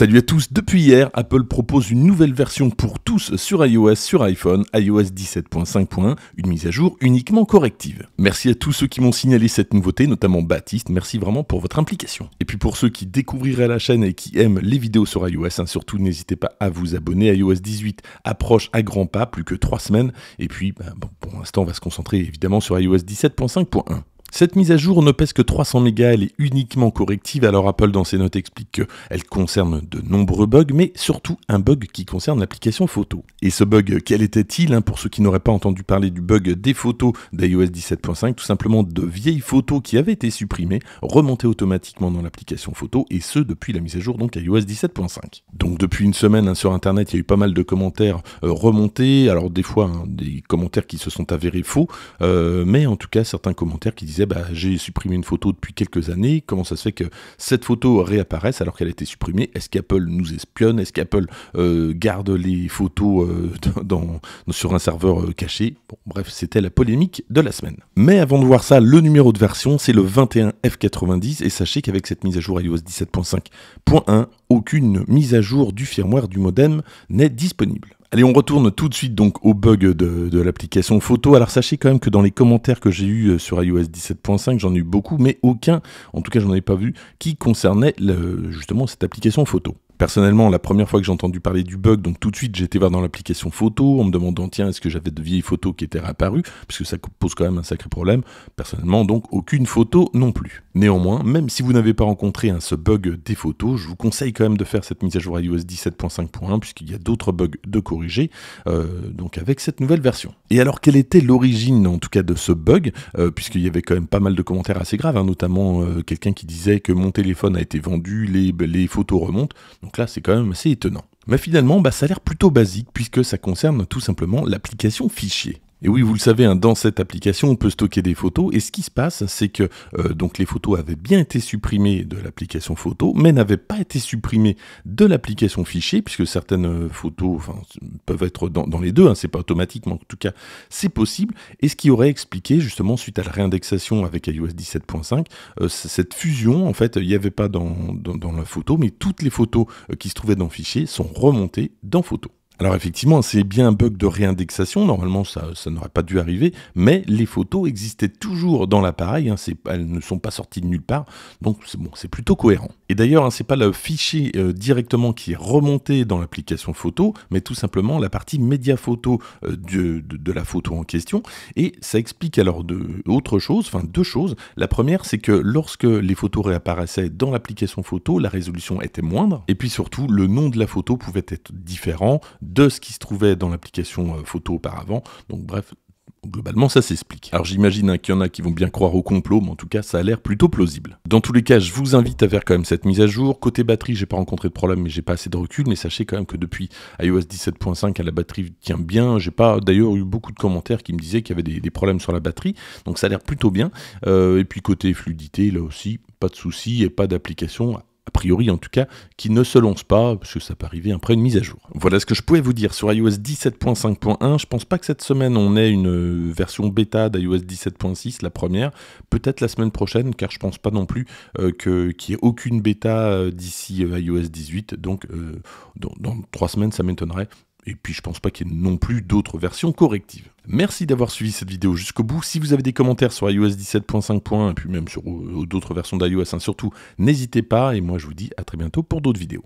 Salut à tous, depuis hier, Apple propose une nouvelle version pour tous sur iOS, sur iPhone, iOS 17.5.1, une mise à jour uniquement corrective. Merci à tous ceux qui m'ont signalé cette nouveauté, notamment Baptiste, merci vraiment pour votre implication. Et puis pour ceux qui découvriraient la chaîne et qui aiment les vidéos sur iOS, hein, surtout n'hésitez pas à vous abonner, iOS 18 approche à grands pas, plus que 3 semaines, et puis bah, pour l'instant on va se concentrer évidemment sur iOS 17.5.1. Cette mise à jour ne pèse que 300 mégas, elle est uniquement corrective, alors Apple dans ses notes explique qu'elle concerne de nombreux bugs, mais surtout un bug qui concerne l'application photo. Et ce bug, quel était-il hein, Pour ceux qui n'auraient pas entendu parler du bug des photos d'iOS 17.5, tout simplement de vieilles photos qui avaient été supprimées, remontées automatiquement dans l'application photo, et ce depuis la mise à jour donc iOS 17.5. Donc depuis une semaine hein, sur Internet, il y a eu pas mal de commentaires euh, remontés, alors des fois hein, des commentaires qui se sont avérés faux, euh, mais en tout cas certains commentaires qui disaient bah, j'ai supprimé une photo depuis quelques années, comment ça se fait que cette photo réapparaisse alors qu'elle a été supprimée Est-ce qu'Apple nous espionne Est-ce qu'Apple euh, garde les photos euh, sur un serveur euh, caché Bref, c'était la polémique de la semaine. Mais avant de voir ça, le numéro de version, c'est le 21F90 et sachez qu'avec cette mise à jour iOS 17.5.1, aucune mise à jour du firmware du modem n'est disponible. Allez, on retourne tout de suite donc au bug de, l'application photo. Alors sachez quand même que dans les commentaires que j'ai eu euh, sur iOS 17.5, j'en ai eu beaucoup, mais aucun, en tout cas j'en ai pas vu, qui concernait justement cette application photo. Personnellement, la première fois que j'ai entendu parler du bug, donc tout de suite, j'étais voir dans l'application photo en me demandant tiens, est-ce que j'avais de vieilles photos qui étaient réapparues Puisque ça pose quand même un sacré problème. Personnellement, donc, aucune photo non plus. Néanmoins, même si vous n'avez pas rencontré un ce bug des photos, je vous conseille quand même de faire cette mise à jour à iOS 17.5.1 puisqu'il y a d'autres bugs de corriger, euh, donc avec cette nouvelle version. Et alors, quelle était l'origine en tout cas de ce bug euh, Puisqu'il y avait quand même pas mal de commentaires assez graves, hein, notamment euh, quelqu'un qui disait que mon téléphone a été vendu, les, les photos remontent. Donc là, c'est quand même assez étonnant. Mais finalement, bah, ça a l'air plutôt basique puisque ça concerne tout simplement l'application fichier. Et oui, vous le savez, hein, dans cette application, on peut stocker des photos. Et ce qui se passe, c'est que euh, donc les photos avaient bien été supprimées de l'application photo, mais n'avaient pas été supprimées de l'application fichier, puisque certaines euh, photos peuvent être dans, les deux. Hein, c'est pas automatique, mais en tout cas, c'est possible. Et ce qui aurait expliqué justement suite à la réindexation avec iOS 17.5, euh, cette fusion. En fait, il n'y avait pas dans, la photo, mais toutes les photos qui se trouvaient dans fichier sont remontées dans photo. Alors effectivement, c'est bien un bug de réindexation, normalement ça, ça n'aurait pas dû arriver, mais les photos existaient toujours dans l'appareil, hein. elles ne sont pas sorties de nulle part, donc c'est plutôt cohérent. Et d'ailleurs, ce hein, c'est pas le fichier euh, directement qui est remonté dans l'application photo, mais tout simplement la partie média photo euh, de, la photo en question, et ça explique alors autre chose, enfin deux choses. La première, c'est que lorsque les photos réapparaissaient dans l'application photo, la résolution était moindre, et puis surtout, le nom de la photo pouvait être différent de ce qui se trouvait dans l'application euh, photo auparavant. Donc bref, Globalement, ça s'explique. Alors j'imagine hein, qu'il y en a qui vont bien croire au complot, mais en tout cas, ça a l'air plutôt plausible. Dans tous les cas, je vous invite à faire quand même cette mise à jour. Côté batterie, j'ai pas rencontré de problème, mais j'ai pas assez de recul. Mais sachez quand même que depuis iOS 17.5, hein, la batterie tient bien. J'ai pas d'ailleurs eu beaucoup de commentaires qui me disaient qu'il y avait des, problèmes sur la batterie, donc ça a l'air plutôt bien. Euh, et puis côté fluidité, là aussi, pas de souci et pas d'application a priori en tout cas, qui ne se lance pas, parce que ça peut arriver après une mise à jour. Voilà ce que je pouvais vous dire sur iOS 17.5.1. Je pense pas que cette semaine on ait une euh, version bêta d'iOS 17.6, la première. Peut-être la semaine prochaine, car je pense pas non plus euh, qu'il n'y ait aucune bêta euh, d'ici iOS 18. Donc dans trois semaines, ça m'étonnerait et puis je pense pas qu'il y ait non plus d'autres versions correctives. Merci d'avoir suivi cette vidéo jusqu'au bout. Si vous avez des commentaires sur iOS 17.5.1 et puis même sur euh, d'autres versions d'iOS, hein, surtout, n'hésitez pas. Et moi je vous dis à très bientôt pour d'autres vidéos.